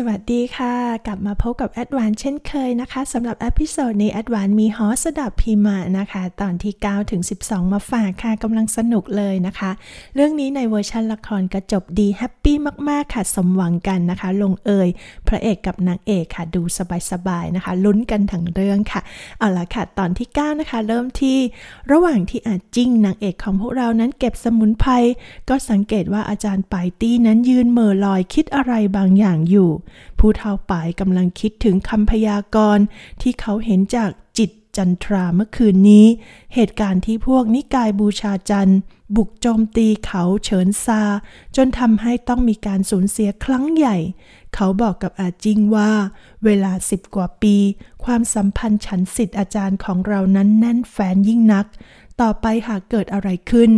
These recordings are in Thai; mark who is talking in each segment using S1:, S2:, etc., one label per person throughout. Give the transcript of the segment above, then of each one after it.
S1: สวัสดีค่ะกลับมาพบกับแอดวานเช่นเคยนะคะสำหรับอพิโซดนแอดวานมีฮอสดับพิมานะคะ ตอนที่ 9 ถึง 12 มาฝากค่ะกำลังสนุกเลยนะคะ เรื่องนี้ในเวอร์ชันละครกระจบดีแฮปปี้มาก ๆ ค่ะสมหวังกันนะคะ ลงเอย พระเอกกับนางเอกค่ะ ดูสบาย ๆ นะคะลุ้นกันทั้งเรื่องค่ะ เอาละค่ะตอนที่ 9 นะคะ เริ่มที่ ระหว่างที่อาจจิ้งนางเอกของพวกเรานั้นเก็บสมุนไพรก็สังเกตว่าอาจารย์ปายตี้นั้นยืนเมอลอยคิดอะไรบางอย่างอยู่ผู้เฒ่าปายกำลังคิดถึงคำพยากรณ์ที่เขาเห็นจากจิตจันทราเมื่อคืนนี้ เหตุการณ์ที่พวกนิกายบูชาจันบุกโจมตีเขาเฉินซา จนทำให้ต้องมีการสูญเสียครั้งใหญ่ เขาบอกกับอาจิงว่า เวลาสิบกว่าปี ความสัมพันธ์ฉันสิทธิ์อาจารย์ของเรานั้นแน่นแฟ้นยิ่งนักต่อไปหากเกิดอะไรขึ้น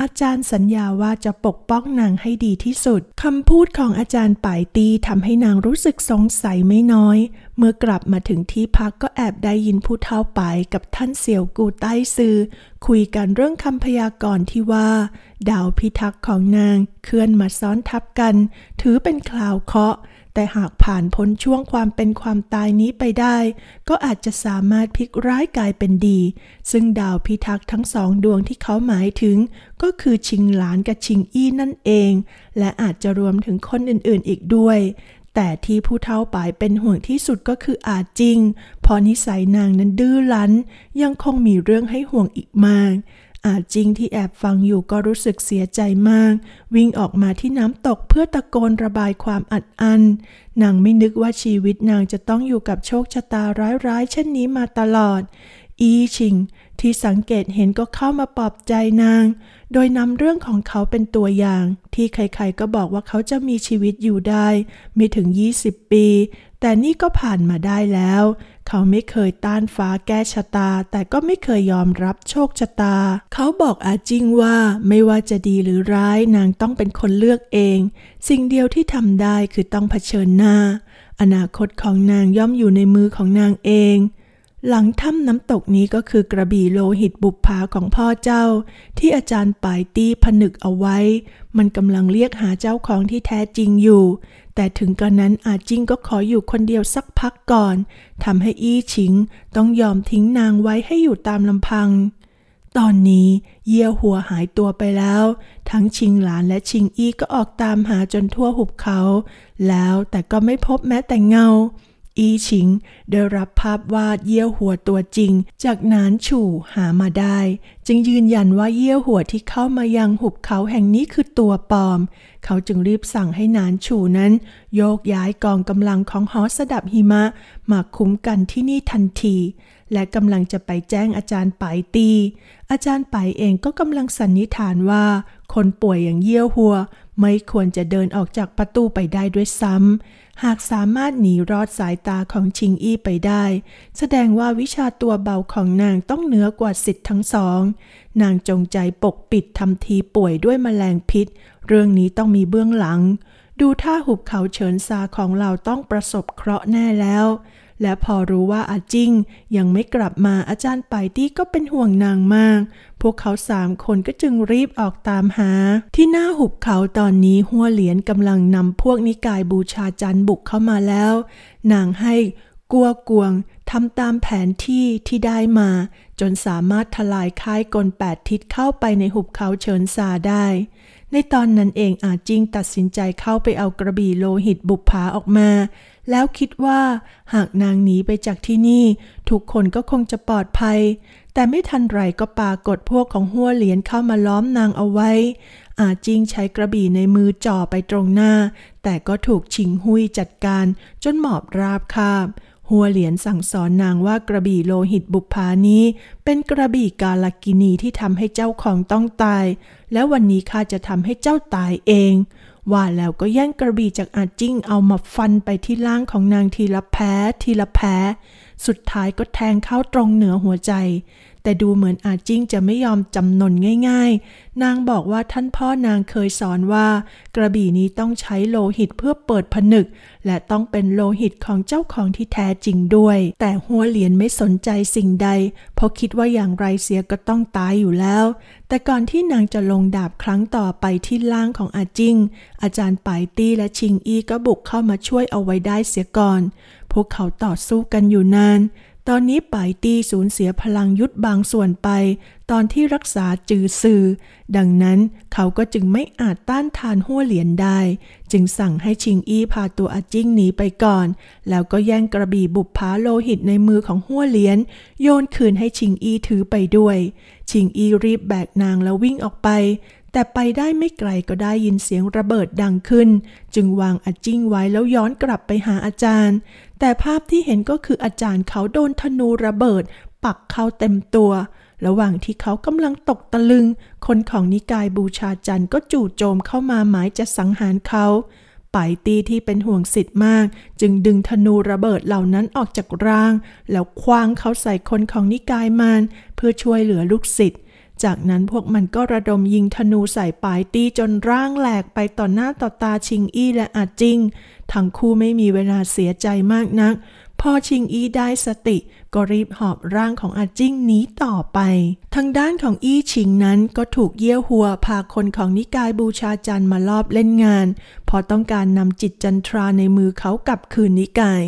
S1: อาจารย์สัญญาว่าจะปกป้องนางให้ดีที่สุด คำพูดของอาจารย์ป่ายตีทำให้นางรู้สึกสงสัยไม่น้อย เมื่อกลับมาถึงที่พักก็แอบได้ยินผู้เฒ่าป่ายกับท่านเสี่ยวกูใต้ซือคุยกันเรื่องคำพยากรณ์ที่ว่าดาวพิทักษ์ของนางเคลื่อนมาซ้อนทับกัน ถือเป็นคลาวเคราะห์แต่หากผ่านพ้นช่วงความเป็นความตายนี้ไปได้ ก็อาจจะสามารถพลิกร้ายกลายเป็นดี ซึ่งดาวพิทักษ์ทั้งสองดวงที่เขาหมายถึง ก็คือชิงหลานกับชิงอี้นั่นเอง และอาจจะรวมถึงคนอื่นๆอีกด้วย แต่ที่ผู้เท่าปายเป็นห่วงที่สุดก็คืออาจจริง พอนิสัยนางนั้นดื้อรั้นยังคงมีเรื่องให้ห่วงอีกมากอาจจริงที่แอบฟังอยู่ก็รู้สึกเสียใจมาก วิ่งออกมาที่น้ำตกเพื่อตะโกนระบายความอัดอัน้นนางไม่นึกว่าชีวิตนางจะต้องอยู่กับโชคชะตาร้ายๆเช่นนี้มาตลอด อีชิงที่สังเกตเห็นก็เข้ามาปลอบใจนาง โดยนำเรื่องของเขาเป็นตัวอย่าง ที่ใครๆก็บอกว่าเขาจะมีชีวิตอยู่ได้ไม่ถึง 20 ปี แต่นี่ก็ผ่านมาได้แล้วเขาไม่เคยต้านฟ้าแก้ชะตา แต่ก็ไม่เคยยอมรับโชคชะตา เขาบอกอาจิงว่าไม่ว่าจะดีหรือร้ายนางต้องเป็นคนเลือกเอง สิ่งเดียวที่ทำได้คือต้องเผชิญหน้า อนาคตของนางย่อมอยู่ในมือของนางเอง หลังถ้ำน้ำตกนี้ก็คือกระบี่โลหิตบุพภาของพ่อเจ้า ที่อาจารย์ปายตี้ผนึกเอาไว้ มันกำลังเรียกหาเจ้าของที่แท้จริงอยู่แต่ถึงกระนั้นอาจิงก็ขออยู่คนเดียวสักพักก่อนทำให้อี้ชิงต้องยอมทิ้งนางไว้ให้อยู่ตามลำพัง ตอนนี้เยี่ยวหัวหายตัวไปแล้ว ทั้งชิงหลานและชิงอี้ก็ออกตามหาจนทั่วหุบเขา แล้วแต่ก็ไม่พบแม้แต่เงาอี้ชิงได้รับภาพวาดเยี่ยวหัวตัวจริงจากนานฉู่หามาได้ จึงยืนยันว่าเยี่ยวหัวที่เข้ามายังหุบเขาแห่งนี้คือตัวปลอม เขาจึงรีบสั่งให้นานฉู่นั้น โยกย้ายกองกำลังของหอสดับหิมะ มาคุ้มกันที่นี่ทันทีและกำลังจะไปแจ้งอาจารย์ปายตี อาจารย์ปายเองก็กำลังสันนิษฐานว่าคนป่วยอย่างเยี่ยวหัวไม่ควรจะเดินออกจากประตูไปได้ด้วยซ้ำ หากสามารถหนีรอดสายตาของชิงอี้ไปได้ แสดงว่าวิชาตัวเบาของนางต้องเหนือกว่าสิทธิ์ทั้งสอง นางจงใจปกปิดทำทีป่วยด้วยมแมลงพิษ เรื่องนี้ต้องมีเบื้องหลัง ดูท่าหุบเขาเฉินซาของเราต้องประสบเคราะห์แน่แล้วและพอรู้ว่าอาจิ้งยังไม่กลับมาอาจารย์ไปตี้ก็เป็นห่วงนางมาก พวกเขาสามคนก็จึงรีบออกตามหา ที่หน้าหุบเขาตอนนี้หัวเหลียนกำลังนำพวกนิกายบูชาจันบุกเข้ามาแล้ว นางให้กัวกวงทำตามแผนที่ที่ได้มา จนสามารถทลายค่ายกลแปดทิศเข้าไปในหุบเขาเชิญซาได้ ในตอนนั้นเองอาจิงตัดสินใจเข้าไปเอากระบี่โลหิตบุกผาออกมาแล้วคิดว่าหากนางหนีไปจากที่นี่ ทุกคนก็คงจะปลอดภัย แต่ไม่ทันไรก็ปากฏพวกของหัวเหรียญเข้ามาล้อมนางเอาไว้ อาจิงใช้กระบี่ในมือจ่อไปตรงหน้า แต่ก็ถูกชิงหุยจัดการจนหมอบราบคาบหัวเหรียญสั่งสอนนางว่ากระบี่โลหิตบุพานี้ เป็นกระบี่กาลกินีที่ทำให้เจ้าของต้องตาย แล้ววันนี้ข้าจะทำให้เจ้าตายเองว่าแล้วก็แย่งกระบี่จากอาจิ้งเอามาฟันไปที่ล่างของนางทีละแพ้ ทีละแพ้ สุดท้ายก็แทงเข้าตรงเหนือหัวใจแต่ดูเหมือนอาจิ้งจะไม่ยอมจำนนง่ายๆ นางบอกว่าท่านพ่อนางเคยสอนว่ากระบี่นี้ต้องใช้โลหิตเพื่อเปิดผนึกและต้องเป็นโลหิตของเจ้าของที่แท้จริงด้วย แต่หัวเหรียญไม่สนใจสิ่งใดเพราะคิดว่าอย่างไรเสียก็ต้องตายอยู่แล้ว แต่ก่อนที่นางจะลงดาบครั้งต่อไปที่ล่างของอาจิงอาจารย์ปายตี้และชิงอี้ก็บุกเข้ามาช่วยเอาไว้ได้เสียก่อน พวกเขาต่อสู้กันอยู่นานตอนนี้ป่ายตีสูญเสียพลังยุทธบางส่วนไป ตอนที่รักษาจือซือ ดังนั้นเขาก็จึงไม่อาจต้านทานหัวเหรียญได้ จึงสั่งให้ชิงอี้พาตัวอาจิ้งหนีไปก่อน แล้วก็แย่งกระบี่บุบพาโลหิตในมือของหัวเหรียญโยนคืนให้ชิงอี้ถือไปด้วย ชิงอี้รีบแบกนางแล้ววิ่งออกไปแต่ไปได้ไม่ไกลก็ได้ยินเสียงระเบิดดังขึ้น จึงวางอจิ้งไว้แล้วย้อนกลับไปหาอาจารย์ แต่ภาพที่เห็นก็คืออาจารย์เขาโดนธนูระเบิดปักเข้าเต็มตัว ระหว่างที่เขากำลังตกตะลึง คนของนิกายบูชาจันทร์ก็จู่โจมเข้ามาหมายจะสังหารเขาไปตีที่เป็นห่วงสิทธิ์มาก จึงดึงธนูระเบิดเหล่านั้นออกจากร่างแล้วคว้างเขาใส่คนของนิกายมารเพื่อช่วยเหลือลูกศิษย์จากนั้นพวกมันก็ระดมยิงธนูใส่ปลายตีจนร่างแหลกไปต่อหน้าต่อตาชิงอี้และอาจิง ทั้งคู่ไม่มีเวลาเสียใจมากนักพอชิงอี้ได้สติก็รีบหอบร่างของอาจิ้งหนีต่อไป ทางด้านของอี้ชิงนั้นก็ถูกเยี่ยวหัวพาคนของนิกายบูชาจันมาลอบเล่นงาน พอต้องการนำจิตจันทราในมือเขากลับคืนนิกาย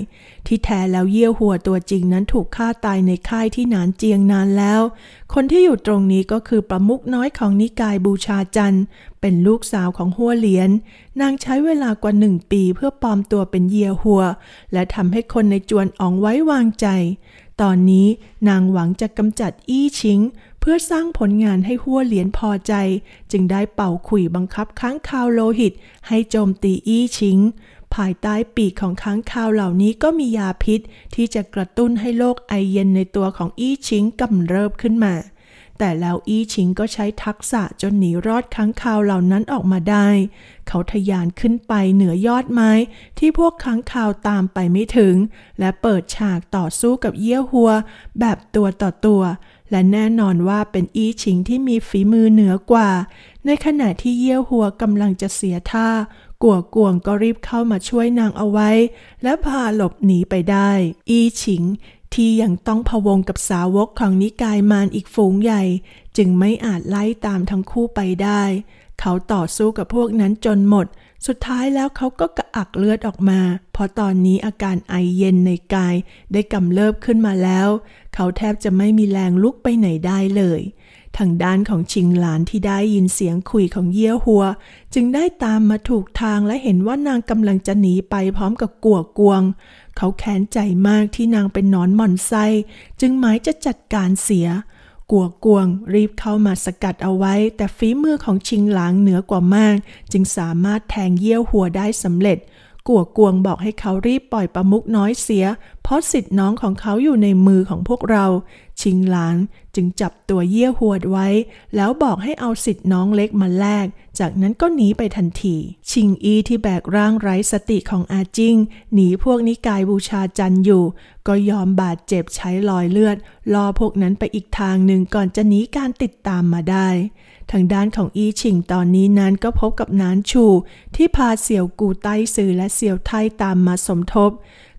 S1: ที่แท้แล้วเยี่ยวหัวตัวจริงนั้นถูกฆ่าตายในค่ายที่หนานเจียงนานแล้ว คนที่อยู่ตรงนี้ก็คือประมุกน้อยของนิกายบูชาจันเป็นลูกสาวของหัวเหลียน นางใช้เวลากว่าหนึ่งปีเพื่อปลอมตัวเป็นเยี่ยวหัว และทำให้คนในจวนอ๋องไว้วางใจตอนนี้นางหวังจะกำจัดอี้ชิง เพื่อสร้างผลงานให้หัวเหรียญพอใจจึงได้เป่าขุยบังคับค้างคาวโลหิตให้โจมตีอี้ชิงภายใต้ปีกของค้างคาวเหล่านี้ก็มียาพิษที่จะกระตุ้นให้โรคไอเย็นในตัวของอี้ชิงกำเริบขึ้นมาแต่แล้วอี้ชิงก็ใช้ทักษะจนหนีรอดค้างคาวเหล่านั้นออกมาได้ เขาทะยานขึ้นไปเหนือยอดไม้ ที่พวกค้างคาวตามไปไม่ถึง และเปิดฉากต่อสู้กับเยี่ยหัวแบบตัวต่อตัว และแน่นอนว่าเป็นอี้ชิงที่มีฝีมือเหนือกว่า ในขณะที่เยี่ยหัวกำลังจะเสียท่า กัวกวงก็รีบเข้ามาช่วยนางเอาไว้ และพาหลบหนีไปได้ อีชิงที่ยังต้องพวงกับสาวกของนิกายมารอีกฝูงใหญ่ จึงไม่อาจไล่ตามทั้งคู่ไปได้ เขาต่อสู้กับพวกนั้นจนหมด สุดท้ายแล้วเขาก็กระอักเลือดออกมาเพราะตอนนี้อาการไอเย็นในกายได้กำเริบขึ้นมาแล้ว เขาแทบจะไม่มีแรงลุกไปไหนได้เลย ทางด้านของชิงหลานที่ได้ยินเสียงคุยของเยี่ยหัว จึงได้ตามมาถูกทางและเห็นว่านางกำลังจะหนีไปพร้อมกับกัวกวงเขาแค้นใจมากที่นางเป็นนอนหมอนไซจึงหมายจะจัดการเสียกัวกวงรีบเข้ามาสกัดเอาไว้ แต่ฝีมือของชิงหลางเหนือกว่ามาก จึงสามารถแทงเยี่ยวหัวได้สำเร็จกัวกวงบอกให้เขารีบปล่อยประมุกน้อยเสีย เพราะสิทธิ์น้องของเขาอยู่ในมือของพวกเรา ชิงหลางจึงจับตัวเยี่ยวหัวไว้ แล้วบอกให้เอาสิทธิ์น้องเล็กมาแลกจากนั้นก็หนีไปทันที ชิงอีที่แบกร่างไร้สติของอาจิง หนีพวกนิกายบูชาจันอยู่ ก็ยอมบาดเจ็บใช้ลอยเลือด ล่อพวกนั้นไปอีกทางหนึ่งก่อนจะหนีการติดตามมาได้ ทางด้านของอีชิงตอนนี้นั้นก็พบกับนานชูที่พาเสี่ยวกูไต้ซือและเสี่ยวไทตามมาสมทบ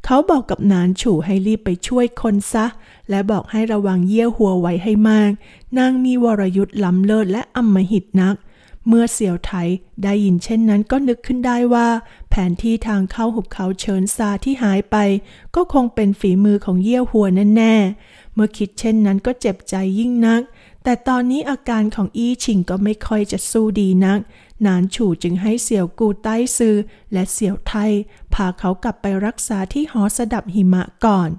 S1: เขาบอกกับนานชูให้รีบไปช่วยคนซะ และบอกให้ระวังเยี่ยวหัวไว้ให้มาก นางมีวรยุทธ์ล้ำเลิศและอำมหิตนักเมื่อเสี่ยวไทได้ยินเช่นนั้นก็นึกขึ้นได้ว่า แผนที่ทางเข้าหุบเขาเชิญซาที่หายไป ก็คงเป็นฝีมือของเยี่ยวหัวแน่ๆ เมื่อคิดเช่นนั้นก็เจ็บใจยิ่งนัก แต่ตอนนี้อาการของอี้ชิงก็ไม่ค่อยจะสู้ดีนัก นานฉู่จึงให้เสี่ยวกูใต้ซือ และเสี่ยวไทยพาเขากลับไปรักษาที่หอสดับหิมะก่อน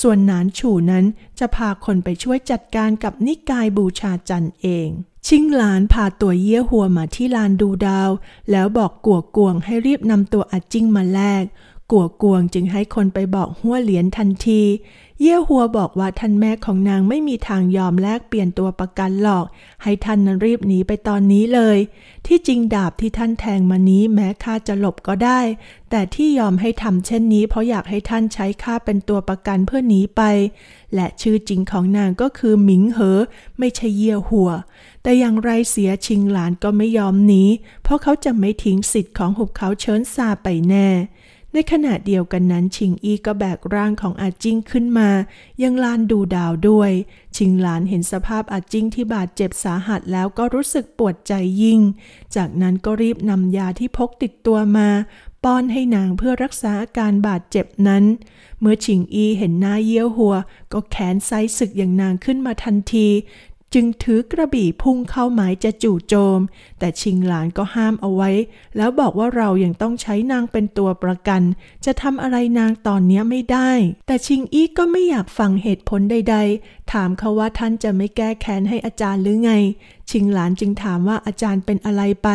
S1: ส่วนนานฉูนั้นจะพาคนไปช่วยจัดการกับนิกายบูชาจันเองชิงหลานพาตัวเยี่ยหัวมาที่ลานดูดาว แล้วบอกกัวกวงให้รีบนำตัวอาจิ้งมาแลก กัวกวงจึงให้คนไปบอกหัวเหรียญทันทีเย่หัวบอกว่าท่านแม่ของนางไม่มีทางยอมแลกเปลี่ยนตัวประกันหรอก ให้ท่านนั้นรีบหนีไปตอนนี้เลย ที่จริงดาบที่ท่านแทงมานี้แม้ข้าจะหลบก็ได้ แต่ที่ยอมให้ทำเช่นนี้เพราะอยากให้ท่านใช้ข้าเป็นตัวประกันเพื่อหนีไป และชื่อจริงของนางก็คือหมิงเหอ ไม่ใช่เย่หัวแต่อย่างไรเสียชิงหลานก็ไม่ยอมหนีเพราะเขาจะไม่ทิ้งสิทธิ์ของหุบเขาเชิญซาไปแน่ในขณะเดียวกันนั้น ชิงอีก็แบกร่างของอาจิ้งขึ้นมา ยังลานดูดาวด้วย ชิงหลานเห็นสภาพอาจิ้งที่บาดเจ็บสาหัสแล้วก็รู้สึกปวดใจยิ่ง จากนั้นก็รีบนำยาที่พกติดตัวมา ป้อนให้นางเพื่อรักษาอาการบาดเจ็บนั้น เมื่อชิงอีเห็นหน้าเยี่ยวหัว ก็แขนไซสึกอย่างนางขึ้นมาทันทีจึงถือกระบี่พุ่งเข้าหมายจะจู่โจม แต่ชิงหลานก็ห้ามเอาไว้ แล้วบอกว่าเรายัางต้องใช้นางเป็นตัวประกัน จะทำอะไรนางตอนนี้ไม่ได้ แต่ชิงอี้ก็ไม่อยากฟังเหตุผลใด ๆถามเขาว่าท่านจะไม่แก้แค้นให้อาจารย์หรือไง ชิงหลานจึงถามว่าอาจารย์เป็นอะไรไป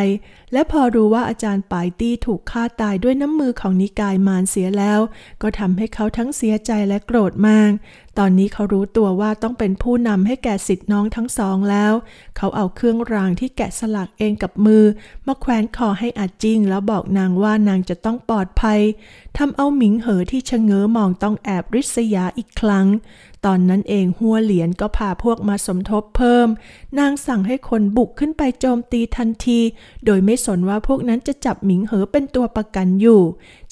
S1: และพอรู้ว่าอาจารย์ปายตี้ถูกฆ่าตายด้วยน้ำมือของนิกายมารเสียแล้ว ก็ทำให้เขาทั้งเสียใจและโกรธมาก ตอนนี้เขารู้ตัวว่าต้องเป็นผู้นำให้แก่สิทธิ์น้องทั้งสองแล้ว เขาเอาเครื่องรางที่แกะสลักเองกับมือมาแขวนคอให้อาจิงแล้วบอกนางว่านางจะต้องปลอดภัยทำเอาหมิงเหอที่ชะเง้อมองต้องแอบริษยาอีกครั้ง ตอนนั้นเองหัวเหลียนก็พาพวกมาสมทบเพิ่ม นางสั่งให้คนบุกขึ้นไปโจมตีทันที โดยไม่สนว่าพวกนั้นจะจับหมิงเหอเป็นตัวประกันอยู่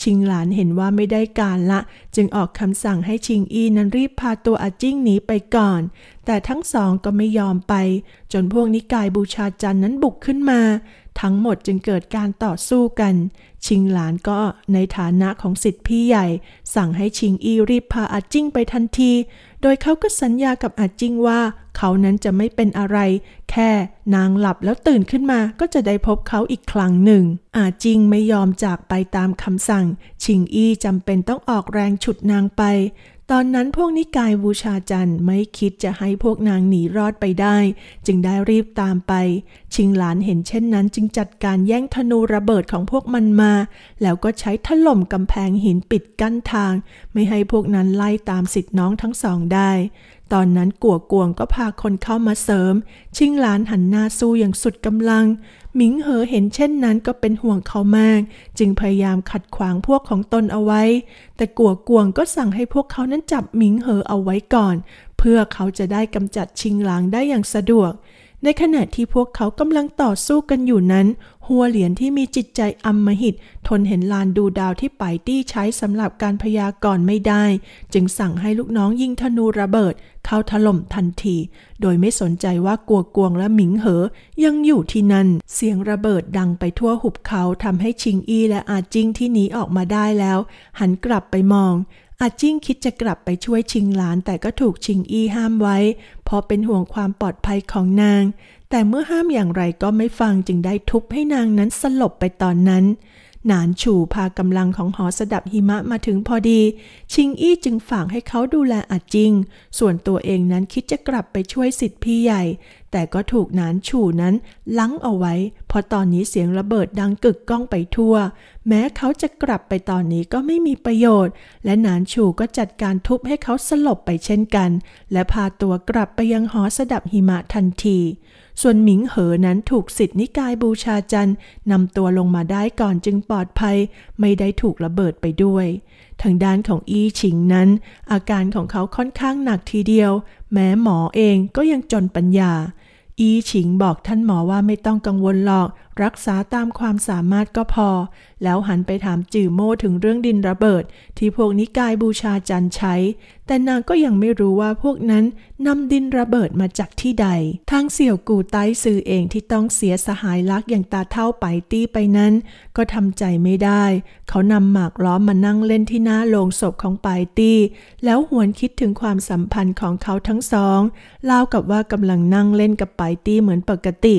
S1: ชิงหลานเห็นว่าไม่ได้การละ จึงออกคำสั่งให้ชิงอีนั้นรีบพาตัวอาจิ้งหนีไปก่อน แต่ทั้งสองก็ไม่ยอมไป จนพวกนิกายบูชาจันนั้นบุกขึ้นมา ทั้งหมดจึงเกิดการต่อสู้กันชิงหลานก็ในฐานะของสิทธิพี่ใหญ่ สั่งให้ชิงอีรีบพาอาจิ้งไปทันที โดยเขาก็สัญญากับอาจิ้งว่า เขานั้นจะไม่เป็นอะไร แค่นางหลับแล้วตื่นขึ้นมาก็จะได้พบเขาอีกครั้งหนึ่ง อาจิ้งไม่ยอมจากไปตามคำสั่ง ชิงอีจำเป็นต้องออกแรงฉุดนางไปตอนนั้นพวกนิกายบูชาจันไม่คิดจะให้พวกนางหนีรอดไปได้ จึงได้รีบตามไป ชิงหลานเห็นเช่นนั้นจึงจัดการแย่งธนูระเบิดของพวกมันมา แล้วก็ใช้ถล่มกำแพงหินปิดกั้นทาง ไม่ให้พวกนั้นไล่ตามสิทธิน้องทั้งสองได้ตอนนั้นกัวกวงก็พาคนเข้ามาเสริม ชิงหลานหันหน้าสู้อย่างสุดกำลังหมิงเหอเห็นเช่นนั้นก็เป็นห่วงเขามาก จึงพยายามขัดขวางพวกของตนเอาไว้ แต่กัวกวงก็สั่งให้พวกเขานั้นจับหมิงเหอเอาไว้ก่อน เพื่อเขาจะได้กำจัดชิงหลางได้อย่างสะดวกในขณะที่พวกเขากำลังต่อสู้กันอยู่นั้น หัวเหรียญที่มีจิตใจอัมหิต ทนเห็นลานดูดาวที่ไปตี้ใช้สำหรับการพยากรณ์ไม่ได้ จึงสั่งให้ลูกน้องยิงธนูระเบิดเข้าถล่มทันทีโดยไม่สนใจว่ากัวกวงและหมิงเหอ ยังอยู่ที่นั่น เสียงระเบิดดังไปทั่วหุบเขาทำให้ชิงอี้และอาจิงที่หนีออกมาได้แล้วหันกลับไปมองอาจิ้งคิดจะกลับไปช่วยชิงหลานแต่ก็ถูกชิงอี้ห้ามไว้เพราะเป็นห่วงความปลอดภัยของนางแต่เมื่อห้ามอย่างไรก็ไม่ฟังจึงได้ทุบให้นางนั้นสลบไปตอนนั้นนานฉูพากำลังของหอสดับหิมะมาถึงพอดี ชิงอี้จึงฝากให้เขาดูแลอาจริง ส่วนตัวเองนั้นคิดจะกลับไปช่วยสิทธิพี่ใหญ่ แต่ก็ถูกนานฉูนั้นลั้งเอาไว้เพราะตอนนี้เสียงระเบิดดังกึกก้องไปทั่ว แม้เขาจะกลับไปตอนนี้ก็ไม่มีประโยชน์ และนานฉูก็จัดการทุบให้เขาสลบไปเช่นกัน และพาตัวกลับไปยังหอสดับหิมะทันทีส่วนหมิงเหอนั้นถูกสิทธินิกายบูชาจันนำตัวลงมาได้ก่อนจึงปลอดภัย ไม่ได้ถูกระเบิดไปด้วย ทางด้านของอี้ิงนั้น อาการของเขาค่อนข้างหนักทีเดียว แม้หมอเองก็ยังจนปัญญา อี้ิงบอกท่านหมอว่าไม่ต้องกังวลหรอกรักษาตามความสามารถก็พอ แล้วหันไปถามจือโม่ถึงเรื่องดินระเบิด ที่พวกนิกายบูชาจันใช้ แต่นางก็ยังไม่รู้ว่าพวกนั้นนำดินระเบิดมาจากที่ใด ทางเสี่ยวกู่ไต้ซือเองที่ต้องเสียสหายลักอย่างตาเท่าไปตี้ไปนั้น ก็ทำใจไม่ได้ เขานำหมากล้อมมานั่งเล่นที่หน้าโลงศพของไปตี้ แล้วหวนคิดถึงความสัมพันธ์ของเขาทั้งสอง เล่ากับว่ากำลังนั่งเล่นกับไปตี้เหมือนปกติ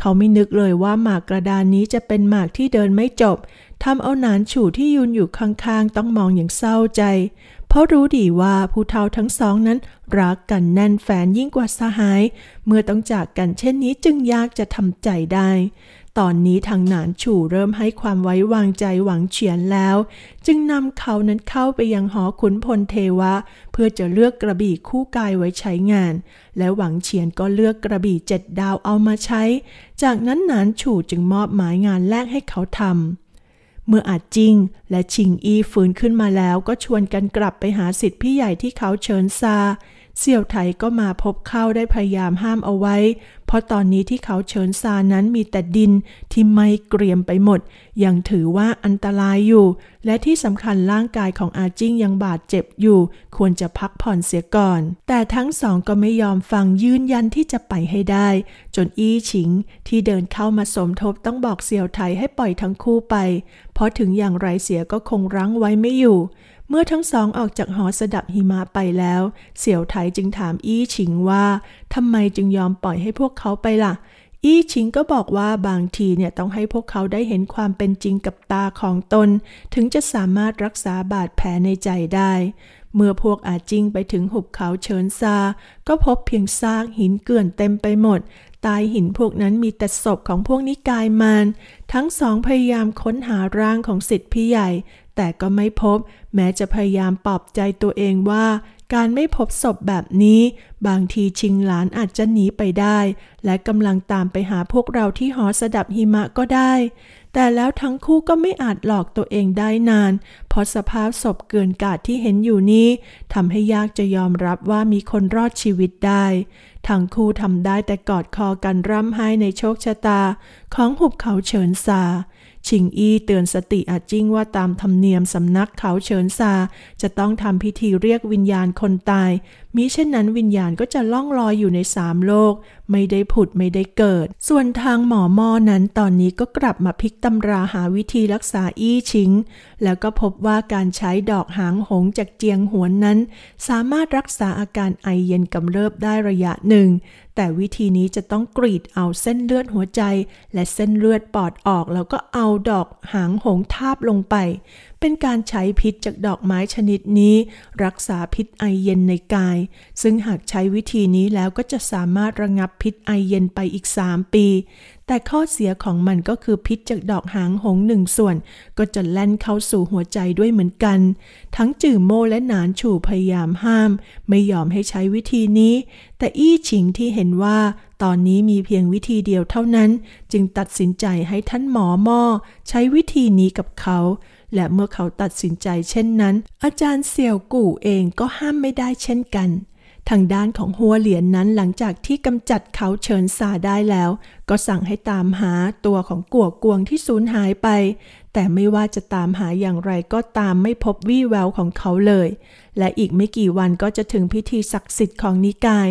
S1: เขาไม่นึกเลยว่าหมากกระดานนี้จะเป็นหมากที่เดินไม่จบ ทำเอานานฉู่ที่ยืนอยู่ข้างๆ ต้องมองอย่างเศร้าใจ เพราะรู้ดีว่าผู้เฒ่าทั้งสองนั้นรักกันแน่นแฟนยิ่งกว่าสหาย เมื่อต้องจากกันเช่นนี้จึงยากจะทำใจได้ตอนนี้ทางหนานฉู่เริ่มให้ความไว้วางใจหวังเฉียนแล้ว จึงนำเขานั้นเข้าไปยังหอขุนพลเทวะ เพื่อจะเลือกกระบี่คู่กายไว้ใช้งาน และหวังเฉียนก็เลือกกระบี่เจ็ดดาวเอามาใช้ จากนั้นหนานฉู่จึงมอบหมายงานแรกให้เขาทำเมื่ออาจจริงและชิงอีฟื้นขึ้นมาแล้วก็ชวนกันกลับไปหาสิทธิพี่ใหญ่ที่เขาเชิญซาเสี่ยวไถก็มาพบเข้าได้พยายามห้ามเอาไว้ เพราะตอนนี้ที่เขาเฉินซานั้นมีแต่ดินที่ไม่เกรียมไปหมดยังถือว่าอันตรายอยู่ และที่สำคัญร่างกายของอาจิ้งยังบาดเจ็บอยู่ ควรจะพักผ่อนเสียก่อน แต่ทั้งสองก็ไม่ยอมฟังยืนยันที่จะไปให้ได้ จนอี้ฉิงที่เดินเข้ามาสมทบต้องบอกเสี่ยวไถให้ปล่อยทั้งคู่ไป เพราะถึงอย่างไรเสียก็คงรั้งไว้ไม่อยู่เมื่อทั้งสองออกจากหอสดับหิมะไปแล้ว เสี่ยวไถจึงถามอี้ชิงว่าทำไมจึงยอมปล่อยให้พวกเขาไปละ่ะ อี้ชิงก็บอกว่าบางทีเนี่ยต้องให้พวกเขาได้เห็นความเป็นจริงกับตาของตนถึงจะสามารถรักษาบาดแผลในใจได้ เมื่อพวกอาจิงไปถึงหุบเขาเชิญซา ก็พบเพียงซากหินเกลื่อนเต็มไปหมด ตายหินพวกนั้นมีแต่ศพของพวกนิกายมานทั้งสองพยายามค้นหาร่างของสิทธิพี่ใหญ่แต่ก็ไม่พบ แม้จะพยายามปลอบใจตัวเองว่า การไม่พบศพแบบนี้บางทีชิงหลานอาจจะหนีไปได้ และกำลังตามไปหาพวกเราที่หอสดับหิมะก็ได้ แต่แล้วทั้งคู่ก็ไม่อาจหลอกตัวเองได้นาน เพราะสภาพศพเกินกาดที่เห็นอยู่นี้ทำให้ยากจะยอมรับว่ามีคนรอดชีวิตได้ ทั้งคู่ทำได้แต่กอดคอกันร่ำไห้ในโชคชะตา ของหุบเขาเฉินซาชิงอี้เตือนสติอาจิ้งว่าตามธรรมเนียมสำนักเขาเฉินซา จะต้องทำพิธีเรียกวิญญาณคนตายมิเช่นนั้นวิญญาณก็จะล่องลอยอยู่ในสามโลก ไม่ได้ผุดไม่ได้เกิด ส่วนทางหมอมอนั้นตอนนี้ก็กลับมาพลิกตำราหาวิธีรักษาอี้ชิงแล้วก็พบว่าการใช้ดอกหางหงจากเจียงหวนนั้น สามารถรักษาอาการไอเย็นกำเริบได้ระยะหนึ่ง แต่วิธีนี้จะต้องกรีดเอาเส้นเลือดหัวใจและเส้นเลือดปอดออกแล้วก็เอาดอกหางหงทาบลงไปเป็นการใช้พิษจากดอกไม้ชนิดนี้รักษาพิษไอเย็นในกาย ซึ่งหากใช้วิธีนี้แล้วก็จะสามารถระงับพิษไอเย็นไปอีก 3 ปี แต่ข้อเสียของมันก็คือพิษจากดอกหางหงหนึ่งส่วน ก็จะแล่นเข้าสู่หัวใจด้วยเหมือนกัน ทั้งจื่อโมและหนานชูพยายามห้ามไม่ยอมให้ใช้วิธีนี้ แต่อี้ฉิงที่เห็นว่าตอนนี้มีเพียงวิธีเดียวเท่านั้น จึงตัดสินใจให้ท่านหมอม่อใช้วิธีนี้กับเขาและเมื่อเขาตัดสินใจเช่นนั้น อาจารย์เสี่ยวกู่เองก็ห้ามไม่ได้เช่นกัน ทางด้านของหัวเหลียนนั้นหลังจากที่กำจัดเขาเชิญซาได้แล้ว ก็สั่งให้ตามหาตัวของกัวกวงที่สูญหายไปแต่ไม่ว่าจะตามหาอย่างไรก็ตามไม่พบวี่แววของเขาเลย และอีกไม่กี่วันก็จะถึงพิธีศักดิ์สิทธิ์ของนิกาย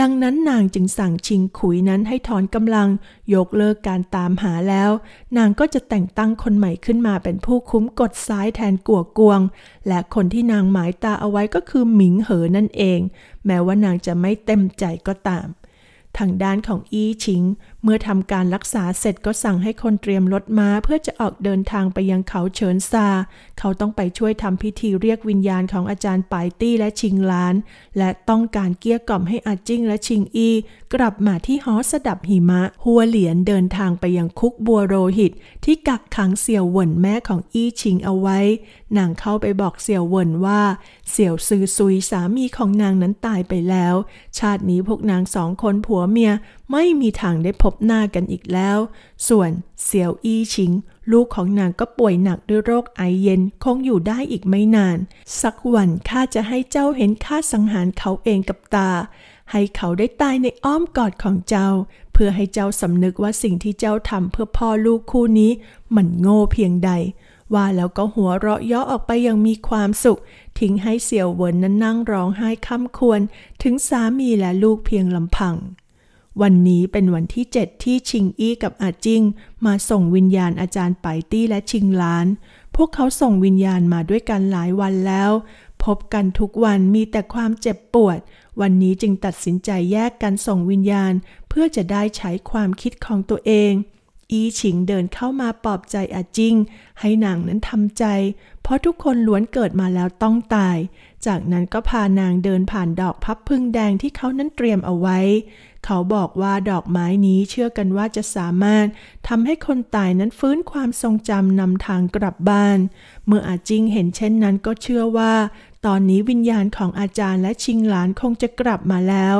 S1: ดังนั้นนางจึงสั่งชิงขุยนั้นให้ถอนกำลัง ยกเลิกการตามหาแล้ว นางก็จะแต่งตั้งคนใหม่ขึ้นมาเป็นผู้คุ้มกดซ้ายแทนกัวกวง และคนที่นางหมายตาเอาไว้ก็คือหมิงเหอนั่นเอง แม้ว่านางจะไม่เต็มใจก็ตาม ทางด้านของอี้ชิงเมื่อทำการรักษาเสร็จก็สั่งให้คนเตรียมรถม้าเพื่อจะออกเดินทางไปยังเขาเฉินซา เขาต้องไปช่วยทำพิธีเรียกวิญญาณของอาจารย์ปายตี้และชิงล้าน และต้องการเกี้ยกล่อมให้อาจิ้งและชิงอีกลับมาที่หอสดับหิมะ หัวเหลียนเดินทางไปยังคุกบัวโรหิต ที่กักขังเสี่ยวเหวินแม่ของอี้ชิงเอาไว้ นางเข้าไปบอกเสี่ยวเหวินว่า เสี่ยวซือซุยสามีของนางนั้นตายไปแล้ว ชาตินี้พวกนางสองคนผัวเมียไม่มีทางได้พบหน้ากันอีกแล้ว ส่วน เสี่ยวอี้ชิง ลูกของนางก็ป่วยหนักด้วยโรคไอเย็นคงอยู่ได้อีกไม่นาน สักวันข้าจะให้เจ้าเห็นข้าสังหารเขาเองกับตา ให้เขาได้ตายในอ้อมกอดของเจ้า เพื่อให้เจ้าสำนึกว่าสิ่งที่เจ้าทำเพื่อพ่อลูกคู่นี้ มันโง่เพียงใด ว่าแล้วก็หัวเราะย่อออกไปอย่างมีความสุข ทิ้งให้เสี่ยวเวินนั้นนั่งร้องไห้ค่ำควรถึงสามีและลูกเพียงลำพังวันนี้เป็นวันที่ 7 ที่ชิงอี้กับอาจิงมาส่งวิญญาณอาจารย์ไปตี้และชิงล้าน พวกเขาส่งวิญญาณมาด้วยกันหลายวันแล้ว พบกันทุกวันมีแต่ความเจ็บปวด วันนี้จึงตัดสินใจแยกกันส่งวิญญาณเพื่อจะได้ใช้ความคิดของตัวเอง อีชิงเดินเข้ามาปลอบใจอาจิง ให้นางนั้นทำใจ เพราะทุกคนล้วนเกิดมาแล้วต้องตาย จากนั้นก็พานางเดินผ่านดอกพับพึ่งแดงที่เขานั้นเตรียมเอาไว้เขาบอกว่าดอกไม้นี้เชื่อกันว่าจะสามารถทำให้คนตายนั้นฟื้นความทรงจำนำทางกลับบ้าน เมื่ออาจิงเห็นเช่นนั้นก็เชื่อว่า ตอนนี้วิญญาณของอาจารย์และชิงหลานคงจะกลับมาแล้ว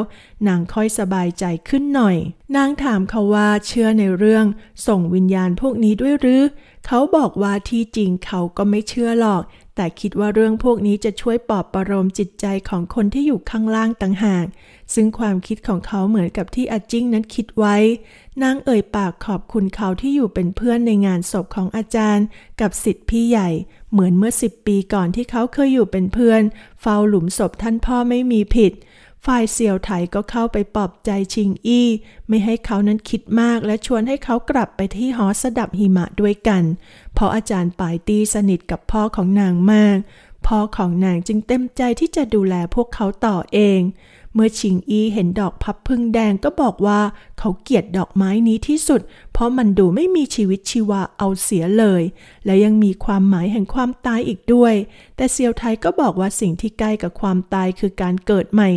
S1: นางค่อยสบายใจขึ้นหน่อย นางถามเขาว่าเชื่อในเรื่องส่งวิญญาณพวกนี้ด้วยหรือ เขาบอกว่าที่จริงเขาก็ไม่เชื่อหรอกแต่คิดว่าเรื่องพวกนี้จะช่วยปลอบประโลมจิตใจของคนที่อยู่ข้างล่างต่างหาก ซึ่งความคิดของเขาเหมือนกับที่อาจิ้งนั้นคิดไว้นางเอ่ยปากขอบคุณเขาที่อยู่เป็นเพื่อนในงานศพของอาจารย์ กับสิทธิ์พี่ใหญ่ เหมือนเมื่อสิบปีก่อนที่เขาเคยอยู่เป็นเพื่อนเฝ้าหลุมศพท่านพ่อไม่มีผิดฝ่ายเสี่ยวไถก็เข้าไปปลอบใจชิงอี้ไม่ให้เขานั้นคิดมากและชวนให้เขากลับไปที่หอสดับหิมะด้วยกัน เพราะอาจารย์ปายตีสนิทกับพ่อของนางมาก พ่อของนางจึงเต็มใจที่จะดูแลพวกเขาต่อเองเมื่อชิงอีเห็นดอกพับพึ่งแดงก็บอกว่าเขาเกลียดดอกไม้นี้ที่สุด เพราะมันดูไม่มีชีวิตชีวาเอาเสียเลย และยังมีความหมายแห่งความตายอีกด้วย แต่เซียวไทยก็บอกว่าสิ่งที่ใกล้กับความตายคือการเกิดใหม่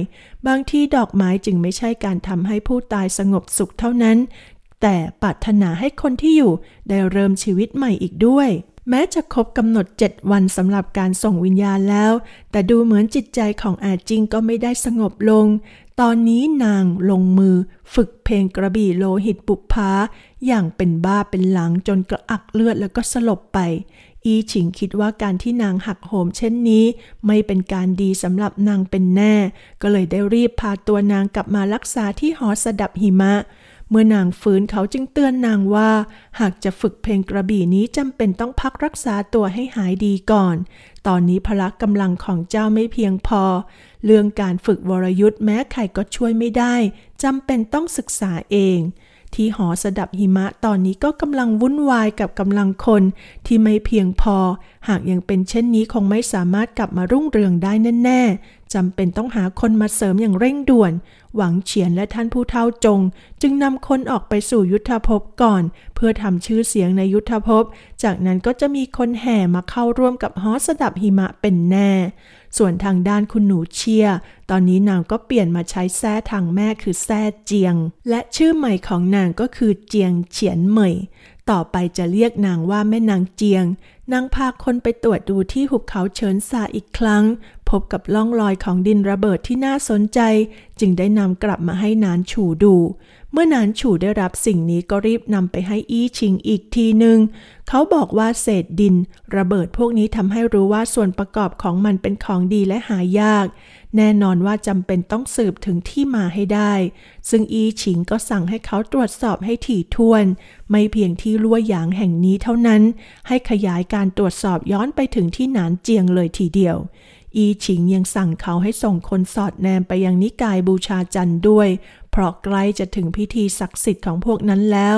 S1: บางทีดอกไม้จึงไม่ใช่การทำให้ผู้ตายสงบสุขเท่านั้น แต่ปรารถนาให้คนที่อยู่ ได้เริ่มชีวิตใหม่อีกด้วยแม้จะครบกำหนด7วันสำหรับการส่งวิญญาณแล้ว แต่ดูเหมือนจิตใจของอาจิงก็ไม่ได้สงบลง ตอนนี้นางลงมือฝึกเพลงกระบี่โลหิตปุพ้าอย่างเป็นบ้าเป็นหลังจนกระอักเลือดแล้วก็สลบไป อีฉิงคิดว่าการที่นางหักโหมเช่นนี้ ไม่เป็นการดีสำหรับนางเป็นแน่ ก็เลยได้รีบพาตัวนางกลับมารักษาที่หอสดับหิมะเมื่อนางฟื้นเขาจึงเตือนนางว่า หากจะฝึกเพลงกระบี่นี้จำเป็นต้องพักรักษาตัวให้หายดีก่อน ตอนนี้พละกำลังของเจ้าไม่เพียงพอ เรื่องการฝึกวรยุทธ์แม้ใครก็ช่วยไม่ได้ จำเป็นต้องศึกษาเอง ที่หอสดับหิมะตอนนี้ก็กำลังวุ่นวายกับกำลังคนที่ไม่เพียงพอ หากยังเป็นเช่นนี้คงไม่สามารถกลับมารุ่งเรืองได้แน่ๆจำเป็นต้องหาคนมาเสริมอย่างเร่งด่วนหวังเฉียนและท่านผู้เท่าจง จึงนำคนออกไปสู่ยุทธภพก่อน เพื่อทำชื่อเสียงในยุทธภพ จากนั้นก็จะมีคนแห่มาเข้าร่วมกับฮอสดับหิมะเป็นแน่ ส่วนทางด้านคุณหนูเชียตอนนี้นางก็เปลี่ยนมาใช้แท้ทางแม่คือแท้เจียง และชื่อใหม่ของนางก็คือเจียงเฉียนเหมย ต่อไปจะเรียกนางว่าแม่นางเจียงนางพาคนไปตรวจดูที่หุบเขาเฉินซาอีกครั้ง พบกับล่องรอยของดินระเบิดที่น่าสนใจ จึงได้นำกลับมาให้นานฉูดูเมื่อนานฉูได้รับสิ่งนี้ก็รีบนำไปให้อี้ชิงอีกทีหนึ่ง เขาบอกว่าเศษดินระเบิดพวกนี้ทำให้รู้ว่าส่วนประกอบของมันเป็นของดีและหายาก แน่นอนว่าจำเป็นต้องสืบถึงที่มาให้ได้ ซึ่งอี้ชิงก็สั่งให้เขาตรวจสอบให้ถี่ถ้วน ไม่เพียงที่ลั่วหยางแห่งนี้เท่านั้น ให้ขยายการตรวจสอบย้อนไปถึงที่หนานเจียงเลยทีเดียว อีชิงยังสั่งเขาให้ส่งคนสอดแนมไปยังนิกายบูชาจันด้วยพราะใกล้จะถึงพิธีศักดิ์สิทธิ์ของพวกนั้นแล้ว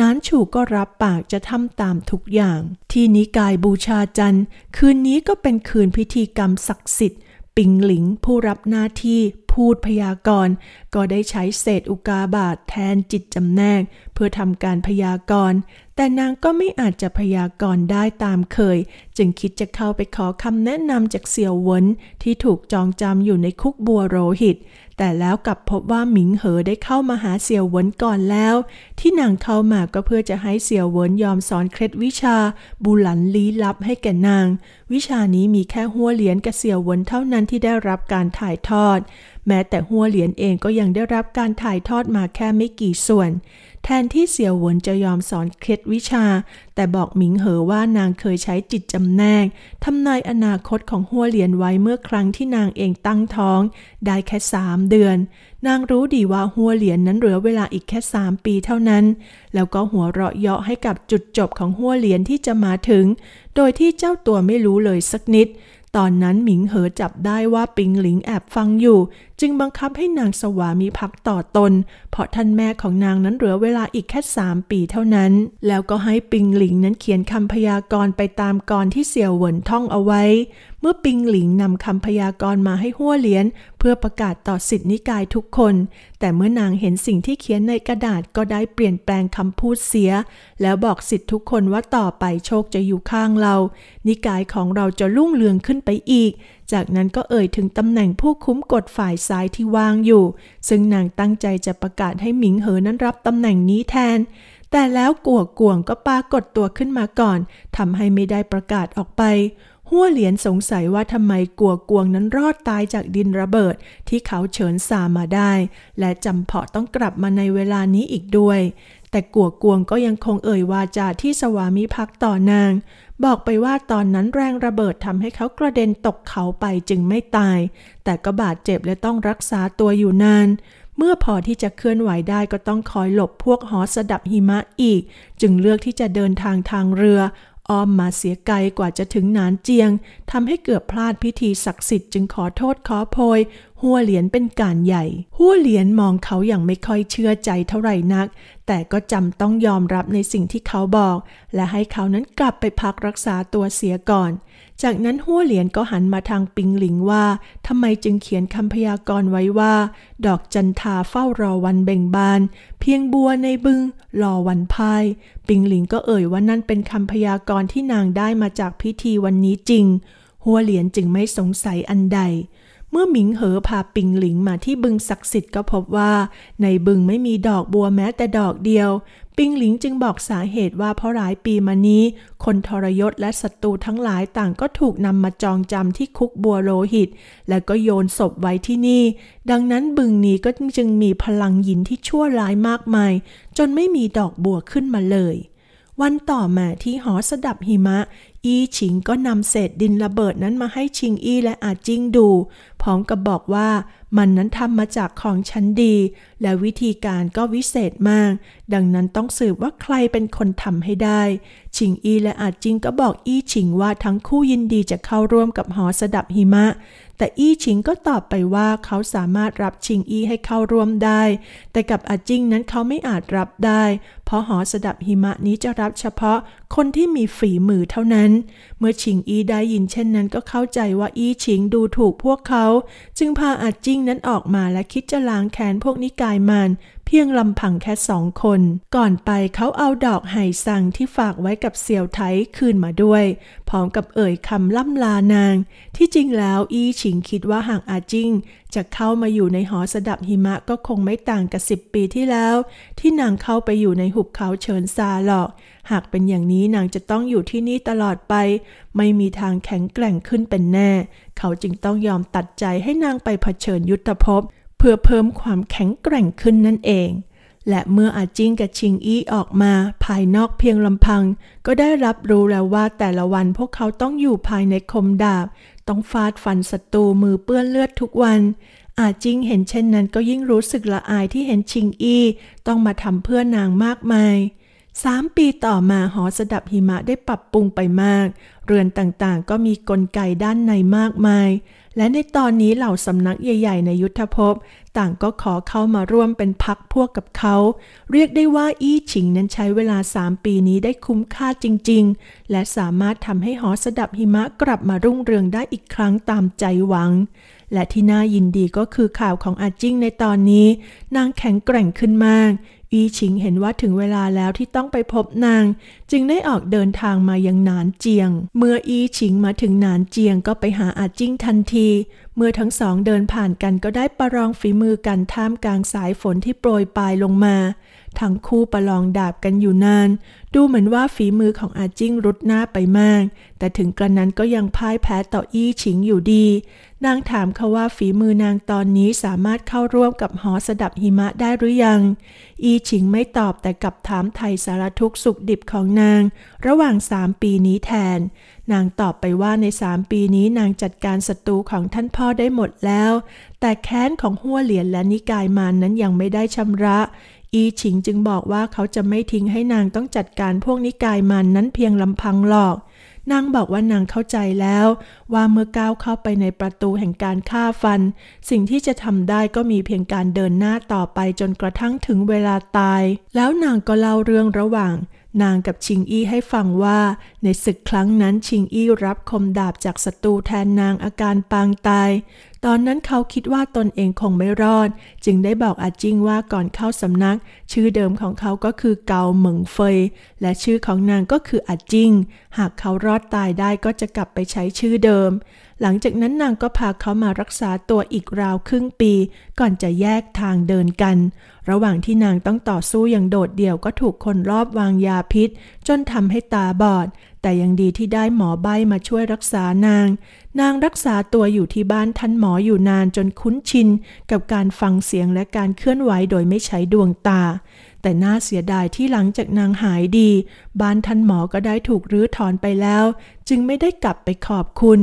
S1: นานชูก็รับปากจะทำตามทุกอย่าง ที่นิกายบูชาจันคืนนี้ก็เป็นคืนพิธีกรรมศักดิ์สิทธิ์ ปิงหลิงผู้รับหน้าที่พูดพยากรณ์ ก็ได้ใช้เศษอุกาบาทแทนจิตจำแนก เพื่อทำการพยากรณ์แต่นางก็ไม่อาจจะพยากรณ์ได้ตามเคย จึงคิดจะเข้าไปขอคำแนะนำจากเสี่ยวเวินที่ถูกจองจำอยู่ในคุกบัวโรหิต แต่แล้วกลับพบว่าหมิงเหอได้เข้ามาหาเสี่ยวเวินก่อนแล้ว ที่นางเข้ามาก็เพื่อจะให้เสี่ยวเวินยอมสอนเคล็ดวิชาบุหลันลี้ลับให้แก่นาง วิชานี้มีแค่หัวเหรียญกับเสี่ยวเวินเท่านั้นที่ได้รับการถ่ายทอดแม้แต่หัวเหรียญเองก็ยังได้รับการถ่ายทอดมาแค่ไม่กี่ส่วน แทนที่เสี่ยวหวนจะยอมสอนเคล็ดวิชา แต่บอกหมิงเหอว่านางเคยใช้จิตจำแนกทำนายอนาคตของหัวเหรียญไว้เมื่อครั้งที่นางเองตั้งท้องได้แค่สามเดือน นางรู้ดีว่าหัวเหรียญนนั้นเหลือเวลาอีกแค่สามปีเท่านั้น แล้วก็หัวเราะเยาะให้กับจุดจบของหัวเหรียญที่จะมาถึง โดยที่เจ้าตัวไม่รู้เลยสักนิด ตอนนั้นหมิงเหอจับได้ว่าปิงหลิงแอบฟังอยู่จึงบังคับให้นางสวามีพักต่อตน เพราะท่านแม่ของนางนั้นเหลือเวลาอีกแค่สามปีเท่านั้น แล้วก็ให้ปิงหลิงนั้นเขียนคำพยากรณ์ไปตามกรที่เสี่ยวเหวินท่องเอาไว้ เมื่อปิงหลิงนำคำพยากรณ์มาให้หัวเลียนเพื่อประกาศต่อสิทธินิกายทุกคน แต่เมื่อนางเห็นสิ่งที่เขียนในกระดาษก็ได้เปลี่ยนแปลงคำพูดเสีย แล้วบอกสิทธิทุกคนว่าต่อไปโชคจะอยู่ข้างเรา นิกายของเราจะรุ่งเรืองขึ้นไปอีกจากนั้นก็เอ่ยถึงตำแหน่งผู้คุ้มกฎฝ่ายซ้ายที่วางอยู่ ซึ่งนางตั้งใจจะประกาศให้หมิงเหอนั้นรับตำแหน่งนี้แทน แต่แล้วกัวกวงก็ปรากฏตัวขึ้นมาก่อนทำให้ไม่ได้ประกาศออกไป หัวเหรียญสงสัยว่าทำไมกัวกวงนั้นรอดตายจากดินระเบิดที่เขาเฉินสามาได้ และจำเพาะต้องกลับมาในเวลานี้อีกด้วยแต่กัวกวงก็ยังคงเอ่ยวาจาที่สวามิภักต่อนาง บอกไปว่าตอนนั้นแรงระเบิดทำให้เขากระเด็นตกเขาไปจึงไม่ตาย แต่ก็บาดเจ็บและต้องรักษาตัวอยู่นาน เมื่อพอที่จะเคลื่อนไหวได้ก็ต้องคอยหลบพวกหอสดับหิมะอีก จึงเลือกที่จะเดินทางทางเรือ อ้อมมาเสียไกลกว่าจะถึงนานเจียงทำให้เกือบพลาดพิธีศักดิ์สิทธิ์จึงขอโทษขอโพยหัวเหรียญเป็นการใหญ่ หัวเหรียญมองเขา อย่างไม่ค่อยเชื่อใจเท่าไหร่นัก แต่ก็จำต้องยอมรับในสิ่งที่เขาบอก และให้เขานั้นกลับไปพักรักษาตัวเสียก่อน จากนั้นหัวเหรียญก็หันมาทางปิงหลิงว่า ทำไมจึงเขียนคำพยากรณ์ไว้ว่า ดอกจันทาเฝ้ารอวันเบ่งบาน เพียงบัวในบึง รอวันพาย ปิงหลิงก็เอ่ยว่านั่นเป็นคำพยากรณ์ที่นางได้มาจากพิธีวันนี้จริง หัวเหรียญจึงไม่สงสัยอันใดมื่อหมิงเหอพาปิงหลิงมาที่บึงศักดิ์สิทธิ์ก็พบว่า ในบึงไม่มีดอกบัวแม้แต่ดอกเดียว ปิงหลิงจึงบอกสาเหตุว่าเพราะหลายปีมานี้ คนทรยศและศัตรูทั้งหลายต่างก็ถูกนำมาจองจำที่คุกบัวโลหิต และก็โยนศพไว้ที่นี่ ดังนั้นบึงนี้ก็จึงมีพลังหยินที่ชั่วร้ายมากมาย จนไม่มีดอกบัวขึ้นมาเลย วันต่อมาที่หอสดับหิมะ อีชิงก็นำเศษดินระเบิดนั้นมาให้ชิงอี้และอาจิงดูร้อมกับบอกว่ามันนั้นทำมาจากของชั้นดี และวิธีการก็วิเศษมาก ดังนั้นต้องสืบว่าใครเป็นคนทำให้ได้ ชิงอีและอาจจิงก็บอกอี้ชิงว่าทั้งคู่ยินดีจะเข้าร่วมกับหอสดับหิมะ แต่อี้ชิงก็ตอบไปว่าเขาสามารถรับชิงอี ให้เข้าร่วมได้ แต่กับอาจิงนั้นเขาไม่อาจรับได้ เพราะหอสดับหิมะนี้จะรับเฉพาะ คนที่มีฝีมือเท่านั้น เมื่อชิงอีได้ยินเช่นนั้นก็เข้าใจว่าอี้ชิงดูถูกพวกเขาจึงพาอาจิ้งนั้นออกมาและคิดจะล้างแค้นพวกนิกายมันเพียงลำพังแค่สองคน ก่อนไปเขาเอาดอกไห่สังที่ฝากไว้กับเสี่ยวไทคืนมาด้วย พร้อมกับเอ่ยคำล่ำลานาง ที่จริงแล้วอี้ฉิงคิดว่าหากอาจิ้งจะเข้ามาอยู่ในหอสดับหิมะก็คงไม่ต่างกับสิบปีที่แล้วที่นางเข้าไปอยู่ในหุบเขาเชิญซาหรอก หากเป็นอย่างนี้นางจะต้องอยู่ที่นี่ตลอดไป ไม่มีทางแข็งแกร่งขึ้นเป็นแน่เขาจึงต้องยอมตัดใจให้นางไปเผชิญยุทธภพเพื่อเพิ่มความแข็งแกร่งขึ้นนั่นเอง และเมื่ออาจิงกับชิงอี้ออกมาภายนอกเพียงลำพัง ก็ได้รับรู้แล้วว่าแต่ละวันพวกเขาต้องอยู่ภายในคมดาบ ต้องฟาดฟันศัตรูมือเปื้อนเลือดทุกวัน อาจิงเห็นเช่นนั้นก็ยิ่งรู้สึกละอายที่เห็นชิงอี้ต้องมาทำเพื่อนางมากมายสามปีต่อมาหอสดับหิมะได้ปรับปรุงไปมาก เรือนต่างๆ ก็มีกลไกด้านในมากมาย และในตอนนี้เหล่าสำนักใหญ่ ๆ ในยุทธภพ ต่างก็ขอเข้ามาร่วมเป็นพักพวกกับเขา เรียกได้ว่าอี้ฉิงนั้นใช้เวลาสามปีนี้ได้คุ้มค่าจริงๆ และสามารถทำให้หอสดับหิมะกลับมารุ่งเรืองได้อีกครั้งตามใจหวัง และที่น่ายินดีก็คือข่าวของอาจิ้งในตอนนี้นางแข็งแกร่งขึ้นมากอีชิงเห็นว่าถึงเวลาแล้วที่ต้องไปพบนางจึงได้ออกเดินทางมายังหนานเจียง เมื่ออีชิงมาถึงหนานเจียงก็ไปหาอาจิ้งทันที เมื่อทั้งสองเดินผ่านกันก็ได้ประลองฝีมือกันท่ามกลางสายฝนที่โปรยปลายลงมาทั้งคู่ประลองดาบกันอยู่นาน ดูเหมือนว่าฝีมือของอาจิ้งรุดหน้าไปมาก แต่ถึงกระนั้นก็ยังพ่ายแพ้ต่ออี้ชิงอยู่ดี นางถามเขาว่าฝีมือนางตอนนี้สามารถเข้าร่วมกับหอสดับหิมะได้หรือยัง อี้ชิงไม่ตอบแต่กลับถามไทยสารทุกสุขดิบของนาง ระหว่างสามปีนี้แทน นางตอบไปว่าในสามปีนี้นางจัดการศัตรูของท่านพ่อได้หมดแล้ว แต่แค้นของหัวเหลียนและนิกายมานนั้นยังไม่ได้ชำระอีฉิงจึงบอกว่าเขาจะไม่ทิ้งให้นางต้องจัดการพวกนิกายมันนั้นเพียงลำพังหรอก นางบอกว่านางเข้าใจแล้ว ว่าเมื่อก้าวเข้าไปในประตูแห่งการฆ่าฟัน สิ่งที่จะทำได้ก็มีเพียงการเดินหน้าต่อไปจนกระทั่งถึงเวลาตาย แล้วนางก็เล่าเรื่องระหว่าง นางกับชิงอี้ให้ฟังว่า ในศึกครั้งนั้นชิงอี้รับคมดาบจากศัตรูแทนนางอาการปางตายตอนนั้นเขาคิดว่าตนเองคงไม่รอด จึงได้บอกอาจิงว่าก่อนเข้าสำนัก ชื่อเดิมของเขาก็คือเกาเหมิงเฟยและชื่อของนางก็คืออาจิง หากเขารอดตายได้ก็จะกลับไปใช้ชื่อเดิม หลังจากนั้นนางก็พาเขามารักษาตัวอีกราวครึ่งปี ก่อนจะแยกทางเดินกัน ระหว่างที่นางต้องต่อสู้อย่างโดดเดี่ยวก็ถูกคนรอบวางยาพิษ จนทำให้ตาบอดแต่ยังดีที่ได้หมอใบมาช่วยรักษานาง นางรักษาตัวอยู่ที่บ้านท่านหมออยู่นานจนคุ้นชินกับการฟังเสียงและการเคลื่อนไหวโดยไม่ใช้ดวงตา แต่น่าเสียดายที่หลังจากนางหายดี บ้านท่านหมอก็ได้ถูกรื้อถอนไปแล้ว จึงไม่ได้กลับไปขอบคุณ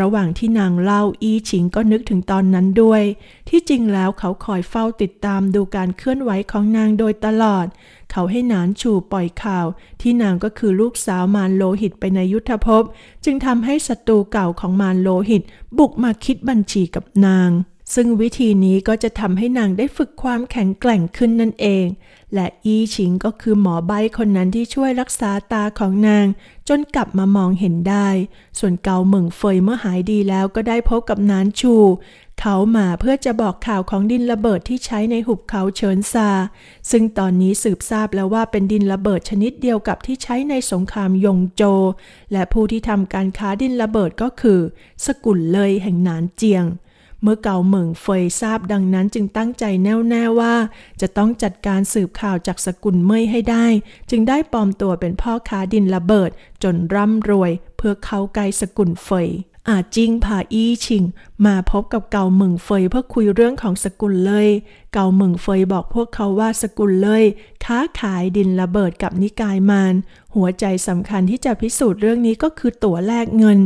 S1: ระหว่างที่นางเล่า อีชิงก็นึกถึงตอนนั้นด้วย ที่จริงแล้วเขาคอยเฝ้าติดตามดูการเคลื่อนไหวของนางโดยตลอด เขาให้นานชูปล่อยข่าว ที่นางก็คือลูกสาวมารโลหิตไปในยุทธภพ จึงทำให้ศัตรูเก่าของมารโลหิตบุกมาคิดบัญชีกับนางซึ่งวิธีนี้ก็จะทำให้นางได้ฝึกความแข็งแกร่งขึ้นนั่นเอง และอีชิงก็คือหมอใบคนนั้นที่ช่วยรักษาตาของนาง จนกลับมามองเห็นได้ ส่วนเกาเหมิงเฟยเมื่อหายดีแล้วก็ได้พบกับนานชู เขามาเพื่อจะบอกข่าวของดินระเบิดที่ใช้ในหุบเขาเฉินซา ซึ่งตอนนี้สืบทราบแล้วว่าเป็นดินระเบิดชนิดเดียวกับที่ใช้ในสงครามยงโจ และผู้ที่ทำการค้าดินระเบิดก็คือ สกุลเลยแห่งหนานเจียงเมื่อเก่าเหมิงเฟยทราบดังนั้นจึงตั้งใจแน่วแน่ว่า จะต้องจัดการสืบข่าวจากสกุลเมยให้ได้ จึงได้ปลอมตัวเป็นพ่อค้าดินระเบิด จนร่ำรวย เพื่อเข้าใกล้สกุลเฟยอาจิงพาอี้ชิงมาพบกับเก่าหมิงเฟย เพื่อคุยเรื่องของสกุลเลย เก่าหมิงเฟยบอกพวกเขาว่าสกุลเลย ค้าขายดินระเบิดกับนิกายมานหัวใจสำคัญที่จะพิสูจน์เรื่องนี้ก็คือตั๋วแลกเงิน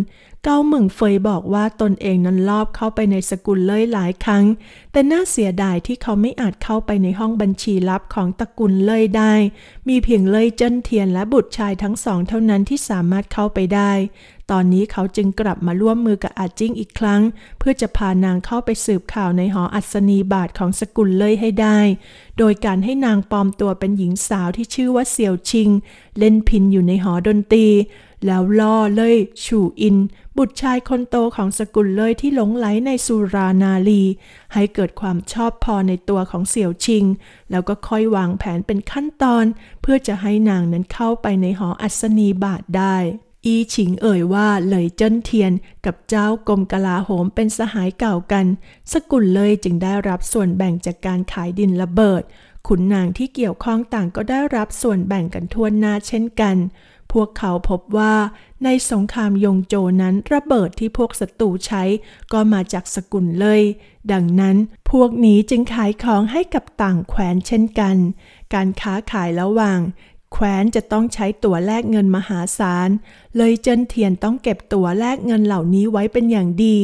S1: เกาเหมิงเฟยบอกว่าตนเองนั้นลอบเข้าไปในสกุลเล่ยหลายครั้ง แต่น่าเสียดายที่เขาไม่อาจเข้าไปในห้องบัญชีลับของตระกูลเล่ยได้ มีเพียงเล่ยเจิ้นเทียนและบุตรชายทั้งสองเท่านั้นที่สามารถเข้าไปได้ ตอนนี้เขาจึงกลับมาร่วมมือกับอาจิ้งอีกครั้ง เพื่อจะพานางเข้าไปสืบข่าวในหออัศนีบาทของสกุลเล่ยให้ได้ โดยการให้นางปลอมตัวเป็นหญิงสาวที่ชื่อว่าเสี่ยวชิง เล่นพินอยู่ในหอดนตรี แล้วล่อเล่ยฉู่อินบุตรชายคนโตของสกุลเลยที่หลงไหลในสุรานาลี ให้เกิดความชอบพอในตัวของเสี่ยวชิง แล้วก็คอยวางแผนเป็นขั้นตอนเพื่อจะให้นางนั้นเข้าไปในหออัศนีบาทได้ อีฉิงเอ่ยว่าเลยเจิ้นเทียนกับเจ้ากรมกลาโหมเป็นสหายเก่ากัน สกุลเลยจึงได้รับส่วนแบ่งจากการขายดินระเบิด ขุนนางที่เกี่ยวข้องต่างก็ได้รับส่วนแบ่งกันทวนนาเช่นกันวกเขาพบว่าในสงครามยงโจนั้นระเบิดที่พวกศัตรูใช้ก็มาจากสกุลเลยดังนั้นพวกนี้จึงขายของให้กับต่างแขวนเช่นกันการค้าขายระหว่างแขวนจะต้องใช้ตั๋วแลกเงินมหาศาลเลยเจินเทียนต้องเก็บตั๋วแลกเงินเหล่านี้ไว้เป็นอย่างดี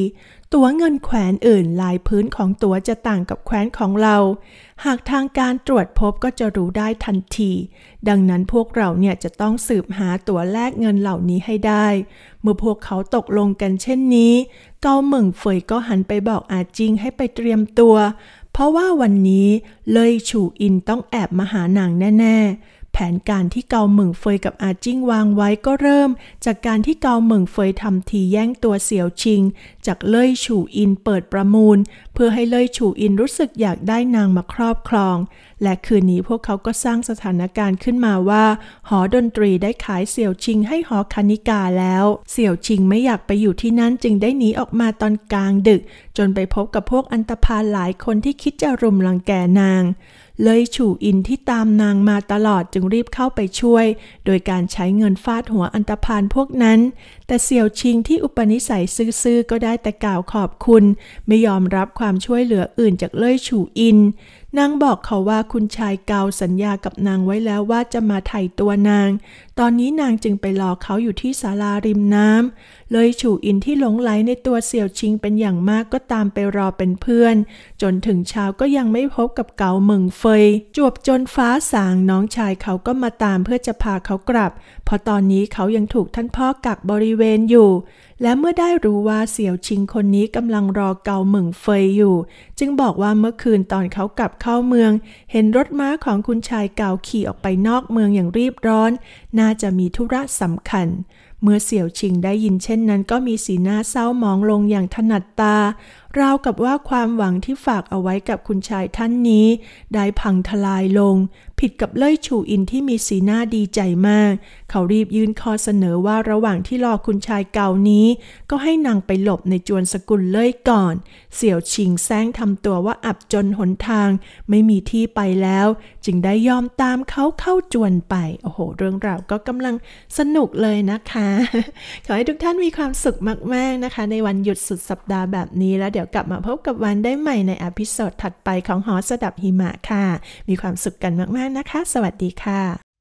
S1: ตั๋วเงินแขวนอื่นลายพื้นของตั๋วจะต่างกับแขวนของเราหากทางการตรวจพบก็จะรู้ได้ทันที ดังนั้นพวกเราเนี่ยจะต้องสืบหาตัวแลกเงินเหล่านี้ให้ได้ เมื่อพวกเขาตกลงกันเช่นนี้ เกาเหมิงเฟยก็หันไปบอกอาจิงให้ไปเตรียมตัว เพราะว่าวันนี้เลยฉูอินต้องแอบมาหานางแน่ ๆแผนการที่เกาเหม่งเฟยกับอาจิ้งวางไว้ก็เริ่มจากการที่เกาเหม่งเฟยทำทีแย่งตัวเสี่ยวชิงจากเล่ยฉูอินเปิดประมูลเพื่อให้เล่ยฉูอินรู้สึกอยากได้นางมาครอบครองและคืนนี้พวกเขาก็สร้างสถานการณ์ขึ้นมาว่าหอดนตรีได้ขายเสี่ยวชิงให้หอคณิกาแล้ว เสี่ยวชิงไม่อยากไปอยู่ที่นั่นจึงได้หนีออกมาตอนกลางดึกจนไปพบกับพวกอันตพาลหลายคนที่คิดจะรุมลังแกนางเลยฉู่อินที่ตามนางมาตลอดจึงรีบเข้าไปช่วยโดยการใช้เงินฟาดหัวอันตพานพวกนั้น แต่เสี่ยวชิงที่อุปนิสัยซื่อๆก็ได้แต่กล่าวขอบคุณไม่ยอมรับความช่วยเหลืออื่นจากเลยฉู่อินนางบอกเขาว่าคุณชายเกาสัญญากับนางไว้แล้วว่าจะมาไถ่ตัวนางตอนนี้นางจึงไปรอเขาอยู่ที่ศาลาริมน้ำเลยฉูอินที่หลงไหลในตัวเสี่ยวชิงเป็นอย่างมากก็ตามไปรอเป็นเพื่อน จนถึงเช้าก็ยังไม่พบกับเกาเมิงเฟย จวบจนฟ้าสางน้องชายเขาก็มาตามเพื่อจะ พาเขากลับ เพราะตอนนี้เขายังถูกท่านพ่อกักบริเวณอยู่ และเมื่อได้รู้ว่าเสี่ยวชิงคนนี้กำลังรอเกาเมิงเฟยอยู่ จึงบอกว่าเมื่อคืนตอนเขากลับเข้าเมือง เห็นรถม้าของคุณชายเกาขี่ออกไปนอกเมืองอย่างรีบร้อนนน่าจะมีธุระสำคัญ เมื่อเสี่ยวชิงได้ยินเช่นนั้นก็มีสีหน้าเศร้ามองลงอย่างถนัดตาราวกับว่าความหวังที่ฝากเอาไว้กับคุณชายท่านนี้ ได้พังทลายลง ผิดกับเล่ยชูอินที่มีสีหน้าดีใจมาก เขารีบยื่นข้อเสนอว่าระหว่างที่รอคุณชายเก่านี้ ก็ให้นางไปหลบในจวนสกุลเล่ยก่อน เสี่ยวชิงแซงทำตัวว่าอับจนหนทาง ไม่มีที่ไปแล้ว จึงได้ยอมตามเขาเข้าจวนไป โอ้โห เรื่องราวก็กำลังสนุกเลยนะคะขอให้ทุกท่านมีความสุขมากๆนะคะ ในวันหยุดสุดสัปดาห์แบบนี้แล้วเดี๋ยวดี๋ยวกลับมาพบกับวันได้ใหม่ในอพิโซดถัดไปของหอสดับหิมะค่ะ มีความสุขกันมาก ๆ นะคะ สวัสดีค่ะ